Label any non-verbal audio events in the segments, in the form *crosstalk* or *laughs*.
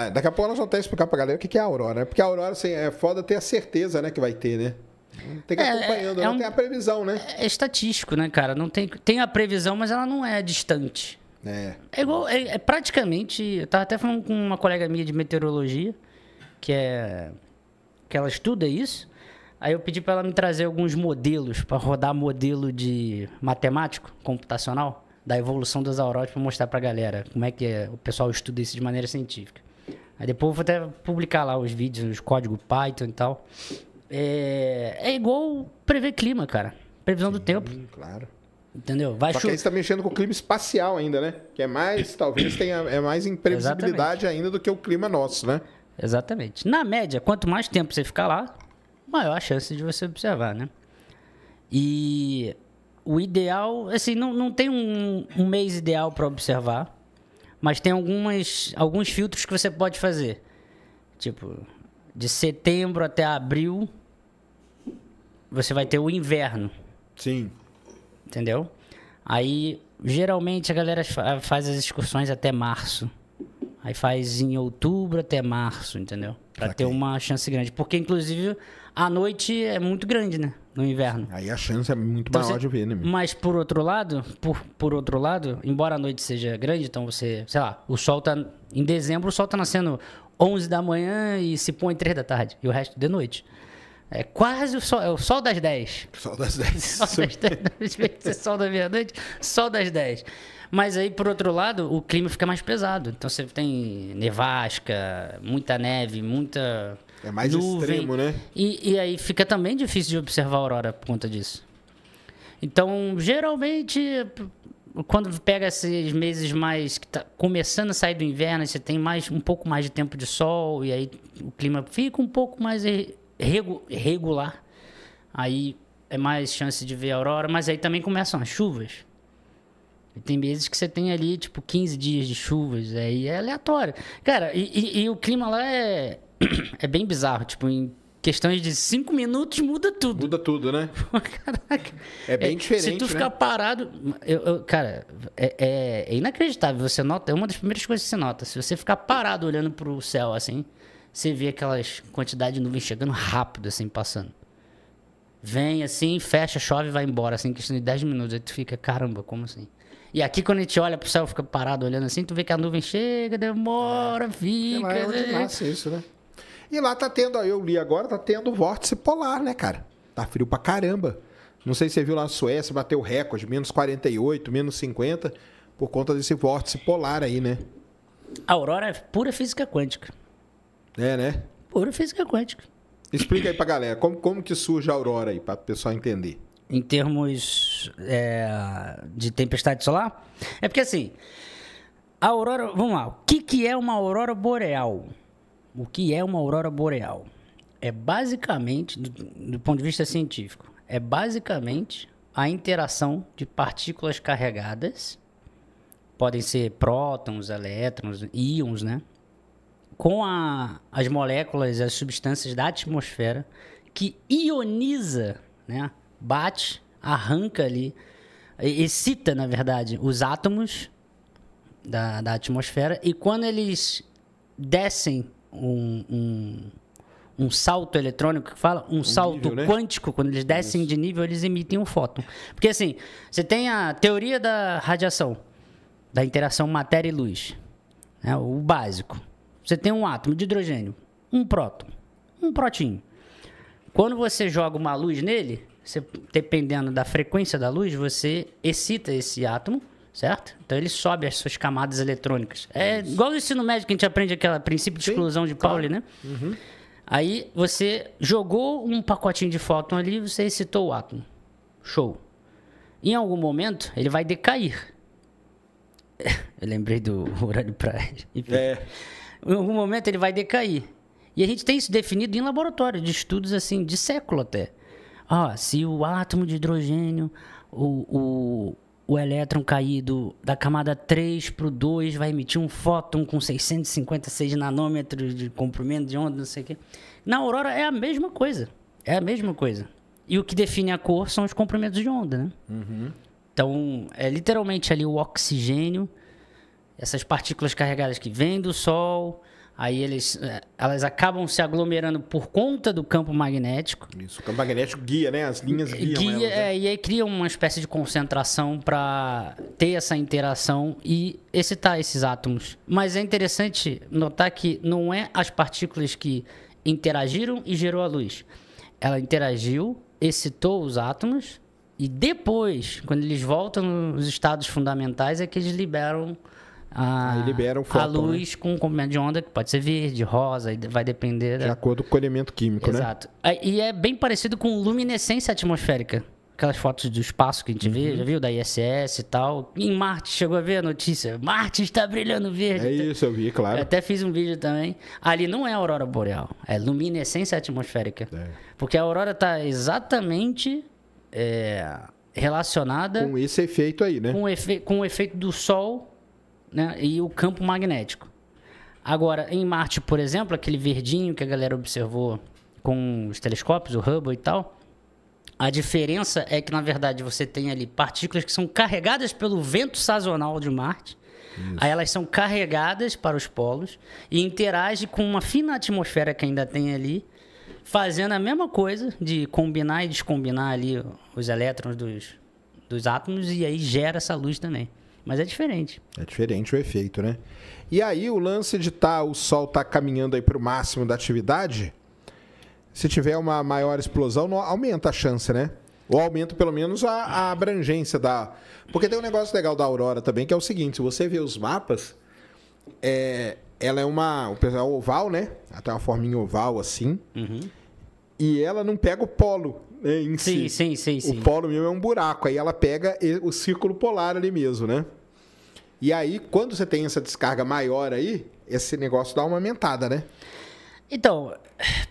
Ah, daqui a pouco nós vamos até explicar pra galera o que é a Aurora, né? Porque a Aurora, assim, é foda ter a certeza, né, que vai ter, né? Tem que é, acompanhando, é, é um, tem a previsão, né? É, é, estatístico, né, cara? Não tem, tem a previsão, mas ela não é distante. É. É igual, é, é praticamente. Eu tava até falando com uma colega minha de meteorologia, que é. que ela estuda isso. Aí eu pedi para ela me trazer alguns modelos, para rodar modelo de matemático, computacional, da evolução das auroras, para mostrar a galera como é que é, o pessoal estuda isso de maneira científica. Aí depois eu vou até publicar lá os vídeos, os códigos Python e tal. É, é igual prever clima, cara. Previsão Sim, do tempo. Claro. Entendeu? Vai Só que aí você tá mexendo com o clima espacial ainda, né? Que é mais, talvez tenha é mais imprevisibilidade Exatamente. ainda do que o clima nosso, né? Exatamente. Na média, quanto mais tempo você ficar lá, maior a chance de você observar, né? E o ideal, assim, não, não tem um, um mês ideal para observar. Mas tem algumas, alguns filtros que você pode fazer. Tipo, de setembro até abril, você vai ter o inverno. Sim. Entendeu? Aí, geralmente, a galera faz as excursões até março. Aí faz em outubro até março, entendeu? para ter uma chance grande. Porque, inclusive, a noite é muito grande, né? No inverno. Aí a chance é muito então, maior você... de ver, né? Meu? Mas por outro lado, por, por outro lado, embora a noite seja grande, então você, sei lá, o sol tá. Em dezembro, o sol tá nascendo 11 da manhã e se põe 3 da tarde. E o resto de noite. É quase o sol, é o sol das 10. Sol das 10. *laughs* Sol das 10. *laughs* É sol da meia-noite, sol das 10. Mas aí, por outro lado, o clima fica mais pesado. Então você tem nevasca, muita neve, muita. É mais nuvem, extremo, né? E, e aí fica também difícil de observar a aurora por conta disso. Então, geralmente, quando pega esses meses mais que tá começando a sair do inverno, você tem mais um pouco mais de tempo de sol e aí o clima fica um pouco mais regu regular. Aí é mais chance de ver a aurora, mas aí também começam as chuvas tem meses que você tem ali, tipo, 15 dias de chuvas, aí é aleatório. Cara, e, e, e o clima lá é, *clears throat* é bem bizarro, tipo, em questões de cinco minutos muda tudo. Muda tudo, né? *laughs* Caraca. É bem é, diferente. Se tu né? ficar parado. Eu, eu, cara, é, é, é, inacreditável. Você nota, é uma das primeiras coisas que você nota. Se você ficar parado olhando pro céu assim, você vê aquelas quantidade de nuvens chegando rápido, assim, passando. Vem assim, fecha, chove e vai embora, assim, em questão de 10 minutos. Aí tu fica, caramba, como assim? E aqui, quando a gente olha pro céu, fica parado olhando assim, tu vê que a nuvem chega, demora, é. fica. É onde nasce né? isso, né? E lá tá tendo, eu li agora, tá tendo vórtice polar, né, cara? Tá frio pra caramba. Não sei se você viu lá na Suécia, bateu recorde, menos 48, menos 50, por conta desse vórtice polar aí, né? A aurora é pura física quântica. É, né? Pura física quântica. Explica aí pra galera, como, como que surge a aurora aí, pra o pessoal entender em termos é, de tempestade solar? É porque assim, a aurora, vamos lá, o que, que é uma aurora boreal? O que é uma aurora boreal? É basicamente, do, do ponto de vista científico, é basicamente a interação de partículas carregadas, podem ser prótons, elétrons, íons, né? Com a, as moléculas, as substâncias da atmosfera que ioniza, né? bate, arranca ali, excita, na verdade, os átomos da, da atmosfera. E quando eles descem um, um, um salto eletrônico, que fala, um, um salto nível, né? quântico, quando eles descem Isso. de nível, eles emitem um fóton. Porque assim, você tem a teoria da radiação, da interação matéria e luz, né? o básico. Você tem um átomo de hidrogênio, um próton, um protinho. Quando você joga uma luz nele, você, dependendo da frequência da luz, você excita esse átomo, certo? Então ele sobe as suas camadas eletrônicas. É Isso. igual no ensino médio que a gente aprende aquele princípio de Sim, exclusão de Pauli, né? Uhum. Aí você jogou um pacotinho de fóton ali, você excitou o átomo. Show. Em algum momento ele vai decair. *laughs* Eu lembrei do *laughs* horário para. É. Em algum momento ele vai decair. E a gente tem isso definido em laboratório, de estudos assim, de século até ó, se o átomo de hidrogênio, o, o, o elétron caído da camada 3 para o 2 vai emitir um fóton com 656 nanômetros de comprimento de onda, não sei o quê. Na aurora é a mesma coisa. É a mesma coisa. E o que define a cor são os comprimentos de onda, né? Uhum. Então, é literalmente ali o oxigênio, essas partículas carregadas que vêm do Sol, Aí eles, eh, elas acabam se aglomerando por conta do campo magnético. Isso, o campo magnético guia, né? As linhas guiam. Guia, elas, né? É, e aí cria uma espécie de concentração para ter essa interação e excitar esses átomos. Mas é interessante notar que não é as partículas que interagiram e gerou a luz. Ela interagiu, excitou os átomos e depois, quando eles voltam nos estados fundamentais, é que eles liberam ah, a, Aí libera um fóton, a né? luz né? com um comprimento de onda que pode ser verde, rosa, vai depender. De da... acordo com o elemento químico, Exato. né? Exato. E é bem parecido com luminescência atmosférica. Aquelas fotos do espaço que a gente uhum. vê, já viu? Da ISS e tal. em Marte, chegou a ver a notícia? Marte está brilhando verde. É isso, eu vi, claro. Eu até fiz um vídeo também. Ali não é aurora boreal, é luminescência atmosférica. É. Porque a aurora está exatamente. É, relacionada com esse efeito aí, né? Com, efe com o efeito do sol né, e o campo magnético. Agora, em Marte, por exemplo, aquele verdinho que a galera observou com os telescópios, o Hubble e tal, a diferença é que, na verdade, você tem ali partículas que são carregadas pelo vento sazonal de Marte. Isso. Aí elas são carregadas para os polos e interagem com uma fina atmosfera que ainda tem ali, fazendo a mesma coisa de combinar e descombinar ali os elétrons dos, dos átomos e aí gera essa luz também. Mas é diferente. É diferente o efeito, né? E aí o lance de tá, o sol tá caminhando aí para o máximo da atividade, se tiver uma maior explosão, aumenta a chance, né? Ou aumenta pelo menos a, a abrangência da. Porque tem um negócio legal da aurora também, que é o seguinte: se você vê os mapas, é, ela é uma. O pessoal é oval, né? Ela tem uma forminha oval assim. Uhum. E ela não pega o polo né, em sim, si. Sim, sim, sim. O polo mesmo é um buraco. Aí ela pega o círculo polar ali mesmo, né? E aí, quando você tem essa descarga maior aí, esse negócio dá uma aumentada, né? Então,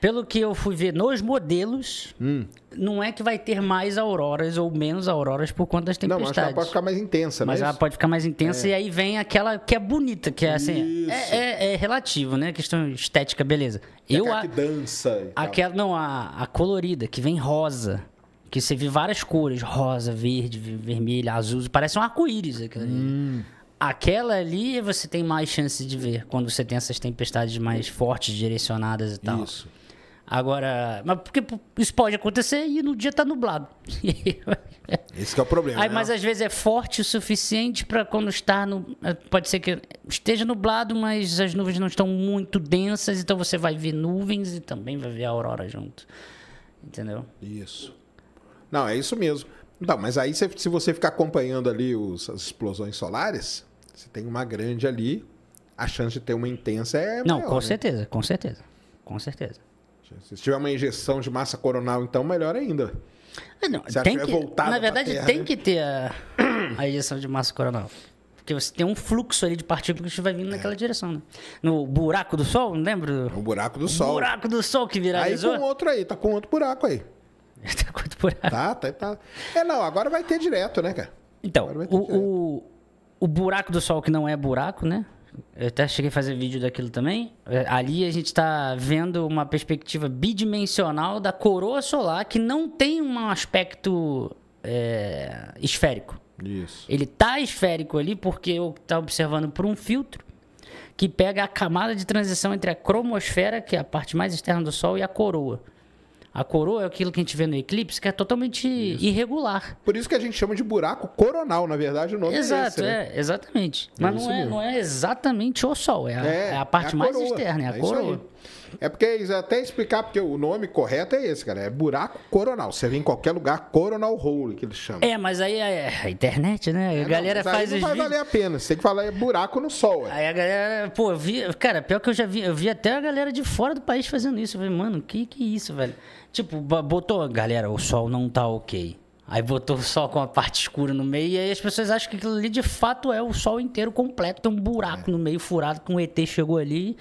pelo que eu fui ver nos modelos, hum. não é que vai ter mais auroras ou menos auroras por conta das tempestades. Não, mas ela pode ficar mais intensa, Mas ela é pode ficar mais intensa é. e aí vem aquela que é bonita, que é assim. É, é, é, relativo, né? Questão estética, beleza. E eu aquela a, que dança. aquela, não, a, a colorida, que vem rosa. Que você vê várias cores: rosa, verde, vermelha, azul. Parece um arco-íris. Né? Hum aquela ali você tem mais chance de ver quando você tem essas tempestades mais fortes, direcionadas e tal. Isso. Agora, mas porque isso pode acontecer e no dia tá nublado. *laughs* Esse é o problema. Aí, né? Mas às vezes é forte o suficiente para quando está no. Eh, pode ser que esteja nublado, mas as nuvens não estão muito densas, então você vai ver nuvens e também vai ver a aurora junto. Entendeu? Isso. Não, é isso mesmo. Não, mas aí se, se você ficar acompanhando ali os, as explosões solares, você tem uma grande ali, a chance de ter uma intensa é. Não, maior, com né? certeza, com certeza. Com certeza. Se tiver uma injeção de massa coronal, então melhor ainda. É, não, você tem é que, voltado na verdade, terra, tem né? que ter a, a, injeção de massa coronal. Porque você tem um fluxo ali de partículas que vai vindo é. naquela direção, né? No buraco do sol, não lembro? No buraco do o sol. O buraco do sol que viralizou. Aí com outro aí, tá com outro buraco aí. *laughs* tá com temporada. Tá, tá, tá. É, não, agora vai ter direto, né, cara? Então, o, o, o, buraco do sol que não é buraco, né? Eu até cheguei a fazer vídeo daquilo também. É, ali a gente está vendo uma perspectiva bidimensional da coroa solar que não tem um aspecto é, esférico. Isso. Ele tá esférico ali porque eu tá observando por um filtro que pega a camada de transição entre a cromosfera, que é a parte mais externa do Sol, e a coroa. A coroa é aquilo que a gente vê no eclipse, que é totalmente isso. irregular. Por isso que a gente chama de buraco coronal, na verdade, o nome Exato, é, esse, né? é exatamente. Mas é não é, não é, exatamente o Sol, é a, é, é a parte é a mais externa, é a coroa. É porque eles até explicar, porque o nome correto é esse, cara. É buraco coronal. Você vem em qualquer lugar, coronal hole, que eles chamam. É, mas aí é a é internet, né? A é, galera não, faz. Aí não vai vídeos... valer a pena. Você tem que falar é buraco no sol. É. Aí a galera, pô, eu vi, cara, pior que eu já vi, eu vi até a galera de fora do país fazendo isso. Eu falei, mano, que que é isso, velho? Tipo, botou, galera, o sol não tá ok. Aí botou o sol com a parte escura no meio, e aí as pessoas acham que aquilo ali de fato é o sol inteiro completo, tem um buraco é. no meio furado que um ET chegou ali.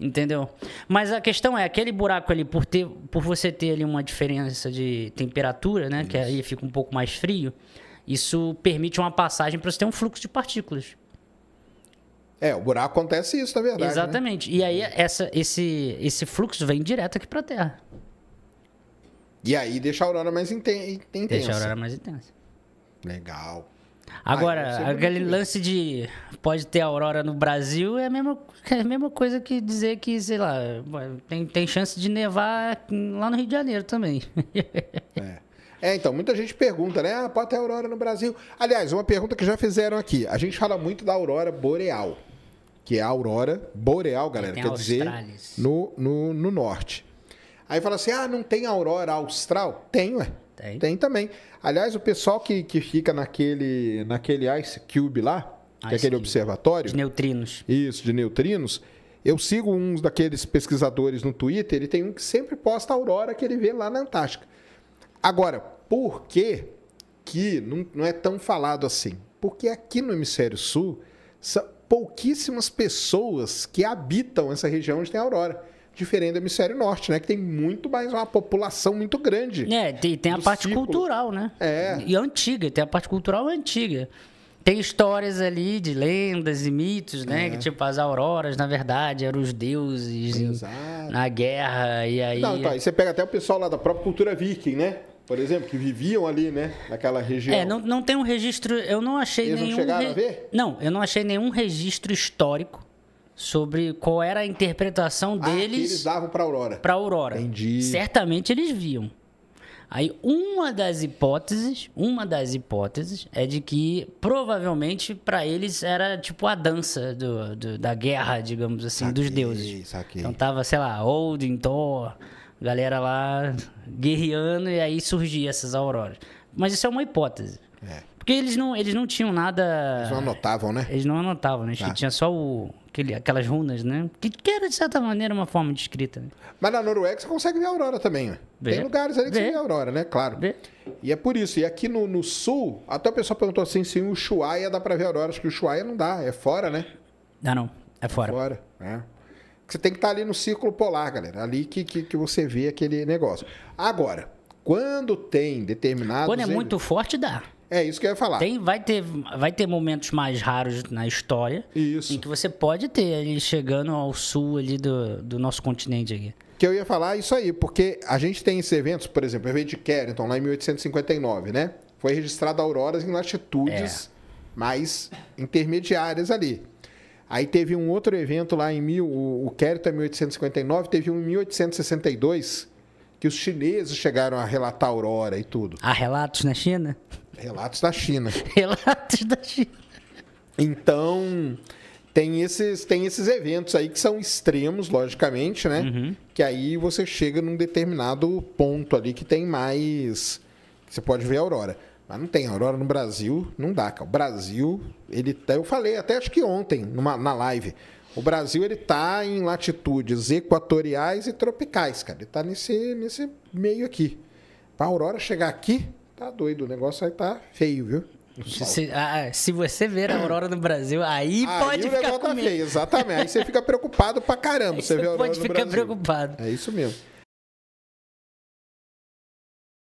Entendeu? Mas a questão é, aquele buraco ali, por, ter, por você ter ali uma diferença de temperatura, né? Isso. Que aí fica um pouco mais frio, isso permite uma passagem para você ter um fluxo de partículas. É, o buraco acontece isso, na verdade. Né? Exatamente. Né? E aí essa, esse, esse fluxo vem direto aqui para a Terra. E aí deixa a aurora mais intensa. Deixa a aurora mais intensa. Legal. Ah, Agora, é aquele lance de pode ter aurora no Brasil é a mesma, é a mesma coisa que dizer que, sei lá, tem, tem chance de nevar lá no Rio de Janeiro também. *laughs* É. É, então, muita gente pergunta, né? Ah, pode ter aurora no Brasil. Aliás, uma pergunta que já fizeram aqui. A gente fala muito da aurora boreal, que é a aurora boreal, galera, quer dizer, no, no, no norte. Aí fala assim, ah, não tem aurora austral? Tem, ué. Tem. Tem também. Aliás, o pessoal que, que fica naquele, naquele Ice Cube lá, Ice que é aquele Cube. observatório. De neutrinos. Isso, de neutrinos. Eu sigo uns daqueles pesquisadores no Twitter e tem um que sempre posta a aurora que ele vê lá na Antártica. Agora, por que, que não, não é tão falado assim? Porque aqui no Hemisfério Sul, são pouquíssimas pessoas que habitam essa região onde tem aurora diferente do hemisfério norte, né? Que tem muito mais uma população muito grande. É, tem, tem a parte cultural, né? É. E antiga, tem a parte cultural antiga. Tem histórias ali de lendas e mitos, né? É. Que tipo, as auroras, na verdade, eram os deuses Exato. na guerra, e aí... Não, então, aí você pega até o pessoal lá da própria cultura viking, né? por exemplo, que viviam ali, né? Naquela região. É, não, não tem um registro. Eu não achei Eles nenhum. Não chegaram re... a ver? Não, eu não achei nenhum registro histórico sobre qual era a interpretação ah, deles. Que eles davam para Aurora. Para Aurora. Entendi. Certamente eles viam. Aí uma das hipóteses, uma das hipóteses é de que provavelmente para eles era tipo a dança do, do da guerra, digamos assim, saquei, dos deuses. Saquei. Então tava, sei lá, Odin, Thor, galera lá guerreando e aí surgia essas auroras. Mas isso é uma hipótese. É. Porque eles não, eles não tinham nada. Eles não anotavam, né? Eles não anotavam, né? Acho ah. que tá. tinha só o, aquele, aquelas runas, né? Que, que era, de certa maneira, uma forma de escrita. Né? Mas na Noruega você consegue ver a aurora também, né? Vê. Tem lugares ali que Vê. você vê a aurora, né? Claro. Vê. E é por isso. E aqui no, no sul, até o pessoal perguntou assim se o Ushuaia dá pra ver a aurora. Acho que o Ushuaia não dá, é fora, né? Dá não, é fora. É fora, né? Você tem que estar tá ali no círculo polar, galera. Ali que, que, que você vê aquele negócio. Agora, quando tem determinados... Quando é muito forte, dá. É isso que eu ia falar. Tem, vai, ter, vai ter momentos mais raros na história isso. em que você pode ter ele chegando ao sul ali do, do nosso continente aqui. Que eu ia falar é isso aí, porque a gente tem esses eventos, por exemplo, o evento de Carrington, lá em 1859, né? Foi registrado auroras em latitudes é. mais intermediárias ali. Aí teve um outro evento lá em mil, o, o Carrington 1859, é teve um em 1862 que os chineses chegaram a relatar a aurora e tudo. Há relatos na China? Relatos da China. *laughs* relatos da China. Então, tem esses, tem esses eventos aí que são extremos, logicamente, né? Uhum. Que aí você chega num determinado ponto ali que tem mais. Que você pode ver a aurora. Mas não tem aurora no Brasil, não dá, cara. O Brasil, ele. Tá, eu falei até acho que ontem, numa, na live o Brasil ele tá em latitudes equatoriais e tropicais, cara. Ele tá nesse, nesse meio aqui. Pra Aurora chegar aqui, tá doido. O negócio aí tá feio, viu? Se, ah, ah, se, você ver a aurora no Brasil, aí, aí pode ficar tá com medo. Feio, exatamente. Aí você fica preocupado pra caramba. você, você vê a aurora pode no ficar Brasil. preocupado. É isso mesmo.